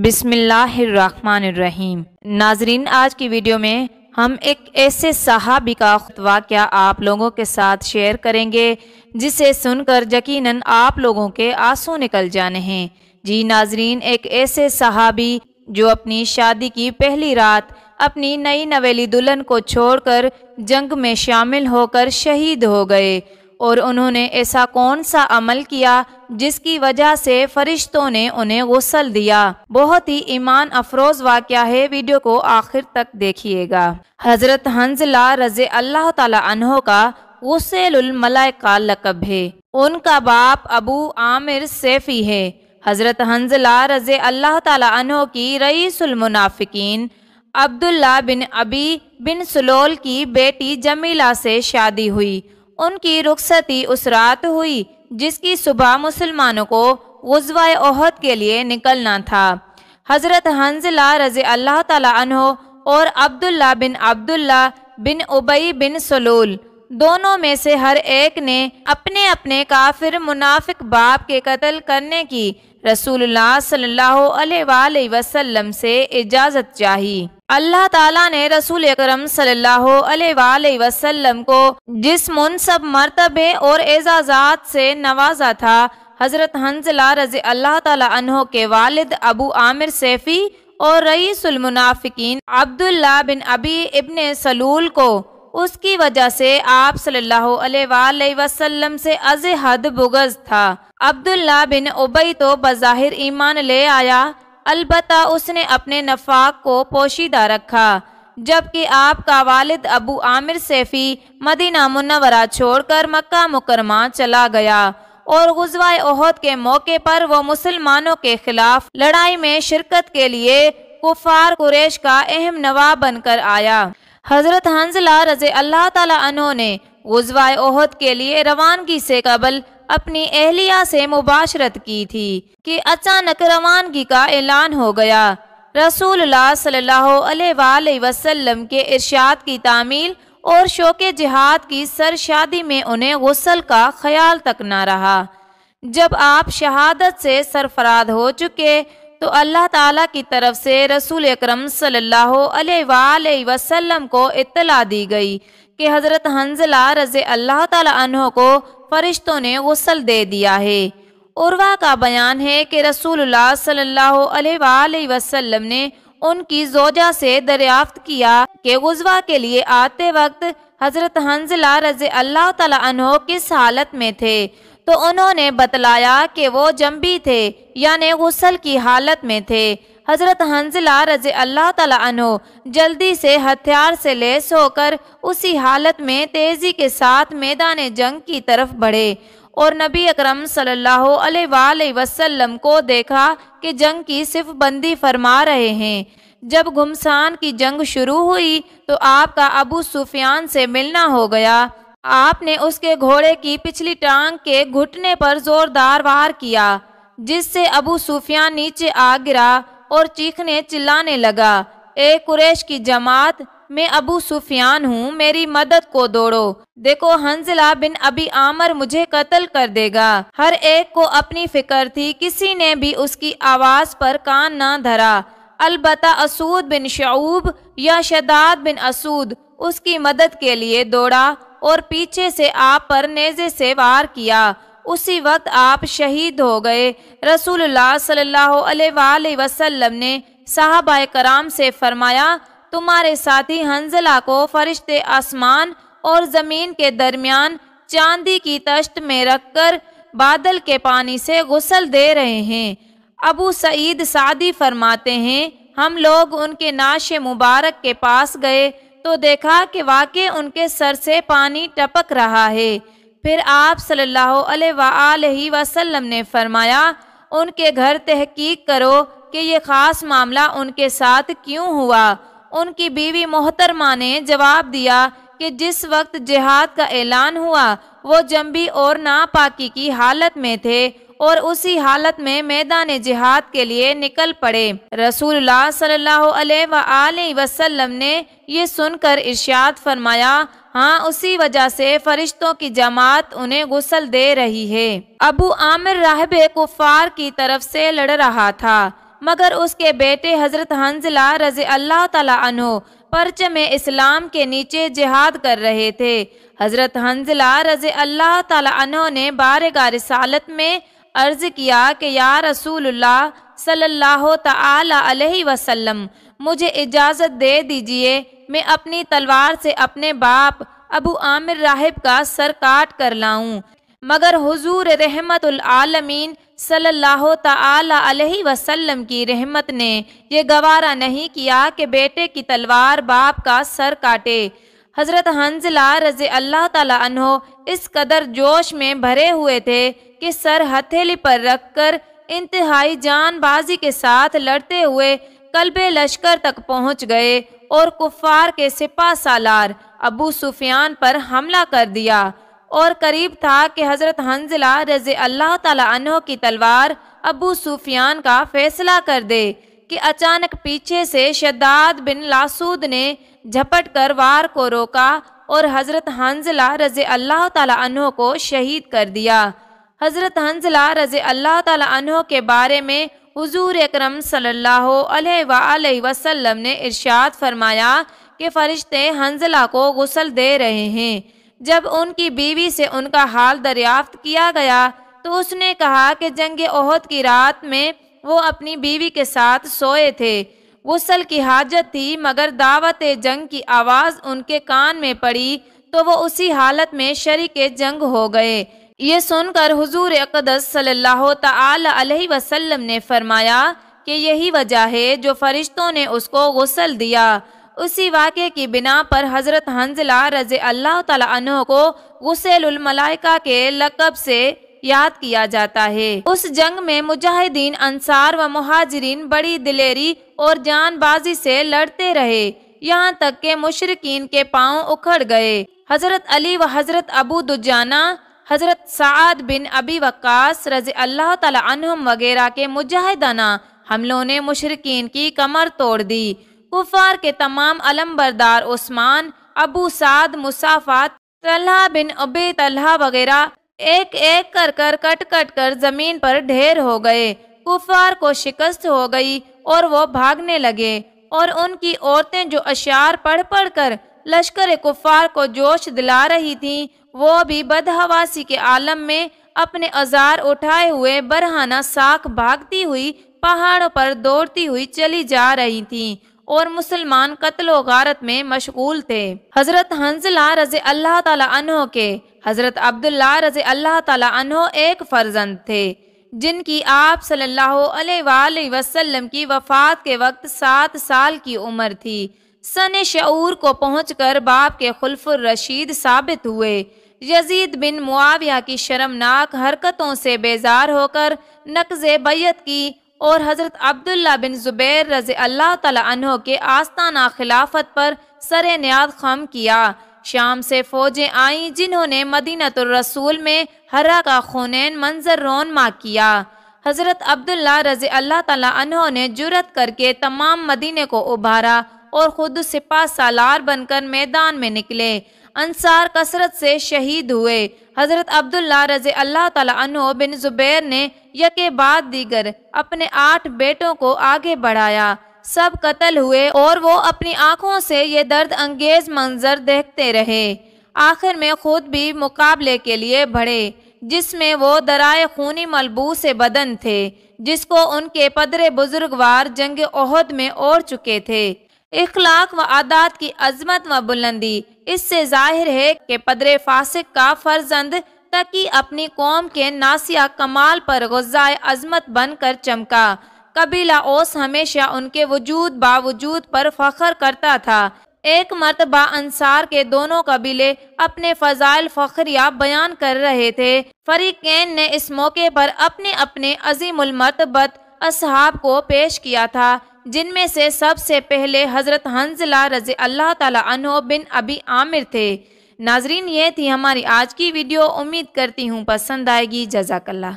बिसमीम नाजरीन आज की वीडियो में हम एक ऐसे सहाबी का वाक्य आप लोगों के साथ शेयर करेंगे जिसे सुनकर यकीनन आप लोगों के आंसू निकल जाने हैं जी नाजरीन एक ऐसे सहाबी जो अपनी शादी की पहली रात अपनी नई नवेली दुल्हन को छोड़कर जंग में शामिल होकर शहीद हो गए और उन्होंने ऐसा कौन सा अमल किया जिसकी वजह से फरिश्तों ने उन्हें गसल दिया बहुत ही ईमान अफरोज वाक़ है वीडियो को आखिर तक देखिएगा हजरत हंजला रजे अल्लाह तहो का गसलमलाका लकब है उनका बाप अबू आमिर सैफी है हज़रत हंजला रजे अल्लाह तहो की रईसमनाफिकीन अब्दुल्ला बिन अबी बिन सलोल की बेटी जमीला से शादी हुई उनकी रुखसती उस रात हुई जिसकी सुबह मुसलमानों को गजवा ओहद के लिए निकलना था हज़रत हंजला रज़ी अल्लाह तहो और अब्दुल्ला बिन अब्दुल्ला बिन उबई बिन सलूल दोनों में से हर एक ने अपने अपने काफिर मुनाफिक बाप के कत्ल करने की रसूलुल्लाह सल्लल्लाहु अलैहि वसल्लम से इजाज़त चाही अल्लाह ताला ने रसूल अकरम सल्लल्लाहु अलैहि वसल्लम को जिस मुनसब मरतबे और एजाजात से नवाजा था हज़रत हंजला रज अल्लाह तहो के वालिद अबू आमिर सैफ़ी और रईसमनाफ़िकीन अब्दुल्ला बिन अबी इबन सलूल को उसकी वजह से आप सल्लल्लाहु अलैहि वसल्लम से अज हद बुगज था अब्दुल्ला बिन उबई तो बज़ाहिर ईमान ले आया अलबत् उसने अपने नफाक को पोशीदा रखा जबकि आपका वालिद अबू आमिर सैफ़ी मदीना मुनवरा छोड़कर मक्का मुकरमा चला गया और गुजवाए ओहद के मौके पर वो मुसलमानों के खिलाफ लड़ाई में शिरकत के लिए कुफार कुरेश का अहम नवाब बनकर आया हज़रत हंजला रज़े अल्लाह तला ने उजवा ओहद के लिए रवानगी से कबल अपनी एहलिया से मुबाशरत की थी कि अचानक रवानगी का ऐलान हो गया रसूल सल्लल्लाहु के इर्शाद की तामील और शोक जिहाद की सर शादी में उन्हें गसल का ख्याल तक न रहा जब आप शहादत से सरफराद हो चुके तो अल्लाह ताला की तरफ से रसूल अक्रम सल्लल्लाहु को इतला दी गई कि हज़रत हंजला रज़ अल्लाह तहों को फ़रिश्तों ने गसल दे दिया है उर्वा का बयान है कि रसूल सल्लल्लाहु अलैहि ने उनकी जोजा से दरियाफ्त किया कि गजवा के लिए आते वक्त हज़रत हंजला रज़ अल्लाह तहो किस हालत में थे तो उन्होंने बतलाया कि वो जम्बी थे यानि गसल की हालत में थे हज़रत हंजला रज अल्लाह तनो जल्दी से हथियार से लेस होकर उसी हालत में तेज़ी के साथ मैदान जंग की तरफ बढ़े और नबी अकरम सल्लल्लाहु अलैहि वसल्लम को देखा कि जंग की सिर्फ बंदी फरमा रहे हैं जब घुमसान की जंग शुरू हुई तो आपका अबू सुफियान से मिलना हो गया आपने उसके घोड़े की पिछली टांग के घुटने पर जोरदार वार किया जिससे अबू सुफियान नीचे आ गिरा और चीखने चिल्लाने लगा ए कुरेश की जमात मैं अबू सुफियान हूँ मेरी मदद को दौड़ो देखो हंजला बिन अबी आमर मुझे कत्ल कर देगा हर एक को अपनी फिक्र थी किसी ने भी उसकी आवाज़ पर कान ना धरा अलबत् असूद बिन शऊब या शदाद बिन असूद उसकी मदद के लिए दौड़ा और पीछे से आप पर नेजे से वार किया उसी वक्त आप शहीद हो गए रसूलुल्लाह सल्लल्लाहु अलैहि वसल्लम ने साहबा कराम से फरमाया तुम्हारे साथी हंजला को फरिश्ते आसमान और ज़मीन के दरमियान चांदी की तश्त में रखकर बादल के पानी से गुसल दे रहे हैं अबू सईद सादी फरमाते हैं हम लोग उनके नाश मुबारक के पास गए तो देखा कि वाकई उनके सर से पानी टपक रहा है फिर आप सल्लल्लाहु अलैहि वसल्लम ने फरमाया उनके घर तहकीक करो कि ये ख़ास मामला उनके साथ क्यों हुआ उनकी बीवी मोहतरमा ने जवाब दिया कि जिस वक्त जिहाद का ऐलान हुआ वो जम्बी और नापाकी की हालत में थे और उसी हालत में मैदान जिहाद के लिए निकल पड़े रसूल सल्लल्लाहु अलैहि वसल्लम ने ये सुनकर इर्शाद फरमाया हाँ उसी वजह से फरिश्तों की जमात उन्हें गुसल दे रही है अबू आमिर राहब कुफार की तरफ से लड़ रहा था मगर उसके बेटे हजरत हंजला रजे अल्लाह तु पर्च में इस्लाम के नीचे जिहाद कर रहे थे हजरत हंजला रजे अल्लाह तु ने बार रिसालत में अर्ज़ किया कि या रसूल सल्लल्लाहु अलैहि वसल्लम मुझे इजाज़त दे दीजिए मैं अपनी तलवार से अपने बाप अबू आमिर राहिब का सर काट कर लाऊं मगर हुजूर रहमतुल आलमीन सल्लल्लाहु ताला अलैहि वसल्लम की रहमत ने यह गवारा नहीं किया कि बेटे की तलवार बाप का सर काटे हज़रत हंजला रज़ अल्लाह ताला तहो इस कदर जोश में भरे हुए थे कि सर हथेली पर रखकर कर इंतहाई जानबाजी के साथ लड़ते हुए कलबे लश्कर तक पहुंच गए और कुफार के सिपा सालार अबू सुफियान पर हमला कर दिया और करीब था कि हज़रत हंजला रज़ अल्लाह तला की तलवार अबू सुफियान का फैसला कर दे कि अचानक पीछे से शदाद बिन लासूद ने झपट कर वार को रोका और हज़रत हंजला रज़ अल्लाह तला को शहीद कर दिया हज़रत हंजला रज़ अल्लाह तला के बारे में हुजूर अकरम सल्लल्लाहु अलैहि वसल्लम ने इरशाद फरमाया कि फ़रिश्ते हंजला को गसल दे रहे हैं जब उनकी बीवी से उनका हाल दरियाफ्त किया गया तो उसने कहा कि जंग ओहद की रात में वो अपनी बीवी के साथ सोए थे गसल की हाजत थी मगर दावत जंग की आवाज़ उनके कान में पड़ी तो वो उसी हालत में शरीक जंग हो गए ये सुनकर हुजूर अकदस सल्लल्लाहु अलैहि वसल्लम ने फरमाया कि यही वजह है जो फरिश्तों ने उसको गसल दिया उसी वाक़े की बिना पर हज़रत हंजला रज़ अल्लाह तह को गसलमलाइका के लकब से याद किया जाता है उस जंग में मुजाहिदीन अंसार व महाजरीन बड़ी दिलेरी और जानबाजी से लड़ते रहे यहाँ तक के मुशरकिन के पाँव उखड़ गए हज़रत अली व हज़रत अबू दुजाना हज़रत साद बिन अबी वक्स रज़ अल्लाह तम वगैरह के मुजाहिदाना हमलों ने मुशरकिन की कमर तोड़ दी कुफार के तमाम अलमबरदार उस्मान अबू साद मुसाफात तल्हा बिन अबे तल्हा वगैरह एक एक कर कर कट कट कर ज़मीन पर ढेर हो गए कुफार को शिकस्त हो गई और वो भागने लगे और उनकी औरतें जो अशार पढ़ पढ़ कर लश्कर कुफार को जोश दिला रही थीं वो भी बदहवासी के आलम में अपने औजार उठाए हुए बरहाना साख भागती हुई पहाड़ों पर दौड़ती हुई चली जा रही थी और मुसलमान कत्लो गारत में मशगूल थे हजरत हंजला रज अल्लाह तला के हजरत अब्दुल्ला रज अल्लाह तला एक फर्जंद थे जिनकी आप सल्लल्लाहु अलैहि वसल्लम की वफ़ात के वक्त सात साल की उम्र थी सन शूर को पहुँच कर बाप के खुलफुर रशीद साबित हुए यजीद बिन मुआविया की शर्मनाक हरकतों से बेजार होकर नकज बैत की और हज़रत अब्दुल्ला बिन ज़ुबैर रज़ी अल्लाह तहों के आस्ताना खिलाफत पर सर न्याद खम किया शाम से फौजें आईं जिन्होंने मदीनतरसूल में हरा का खुनैन मंजर रोनमा किया हज़रत अब्दुल्ला रज अल्लाह तहों ने जुरत करके तमाम मदीने को उभारा और ख़ुद सिपा सालार बनकर मैदान में निकले अंसार कसरत से शहीद हुए हज़रत अब्दुल्ला रज़ अल्लाह तु बिन ज़ुबैर ने यके बाद दीगर अपने आठ बेटों को आगे बढ़ाया सब कत्ल हुए और वो अपनी आँखों से ये दर्द अंगेज मंजर देखते रहे आखिर में खुद भी मुकाबले के लिए बढ़े जिसमें वो दराए खूनी मलबू से बदन थे जिसको उनके पदरे बुजुर्गवार जंग ओहद में ओढ़ चुके थे इखलाक व आदात की अजमत व बुलंदी इससे जाहिर है कि पदर फासिक का फर्जंद तकी अपनी कौम के नासिया कमाल पर गज़ाए अजमत बनकर चमका कबीला ओस हमेशा उनके वजूद बावजूद पर फख्र करता था एक मरतबा अंसार के दोनों कबीले अपने फजाइल फखरिया बयान कर रहे थे फरीकैन ने इस मौके पर अपने अपने अजीमुलमरतबत असहाब को पेश किया था जिनमें से सबसे पहले हज़रत हंसला रज़ी अल्लाह तला बिन अबी आमिर थे नाजरीन ये थी हमारी आज की वीडियो उम्मीद करती हूँ पसंद आएगी जजाकल्ला